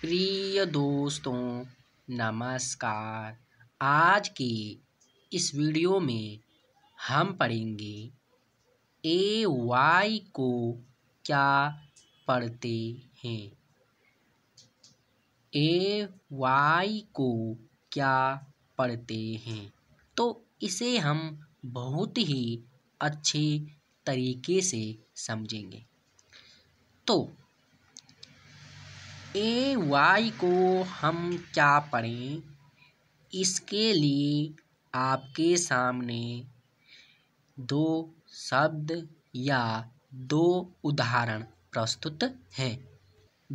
प्रिय दोस्तों नमस्कार आज के इस वीडियो में हम पढ़ेंगे ए वाई को क्या पढ़ते हैं ए वाई को क्या पढ़ते हैं तो इसे हम बहुत ही अच्छे तरीके से समझेंगे तो ए वाई को हम क्या पढ़ें इसके लिए आपके सामने दो शब्द या दो उदाहरण प्रस्तुत हैं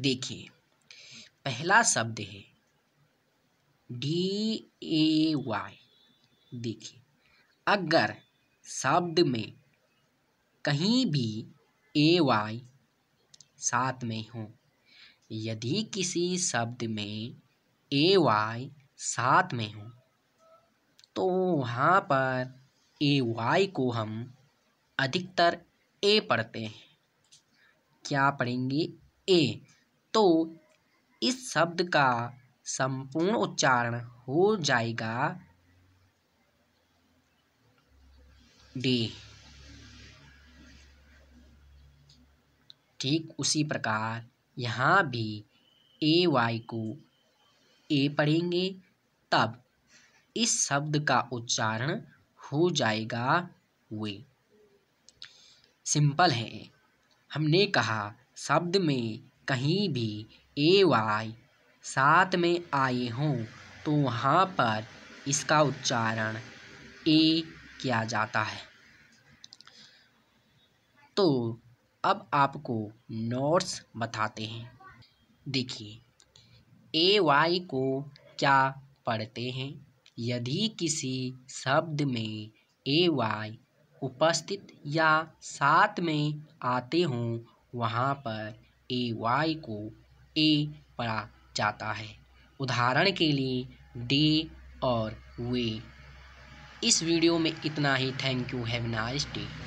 देखिए पहला शब्द है डी ए वाई देखिए अगर शब्द में कहीं भी ए वाई साथ में हो यदि किसी शब्द में ए वाई साथ में हो तो वहाँ पर ए वाई को हम अधिकतर ए पढ़ते हैं क्या पढ़ेंगे ए तो इस शब्द का संपूर्ण उच्चारण हो जाएगा डी ठीक उसी प्रकार यहाँ भी ए वाई को ए पढ़ेंगे तब इस शब्द का उच्चारण हो जाएगा वे सिंपल है हमने कहा शब्द में कहीं भी ए वाई साथ में आए हों तो वहाँ पर इसका उच्चारण ए किया जाता है तो अब आपको नोट्स बताते हैं देखिए ए वाई को क्या पढ़ते हैं यदि किसी शब्द में ए वाई उपस्थित या साथ में आते हों वहाँ पर ए वाई को ए पढ़ा जाता है उदाहरण के लिए डे और वे इस वीडियो में इतना ही thank you have nice day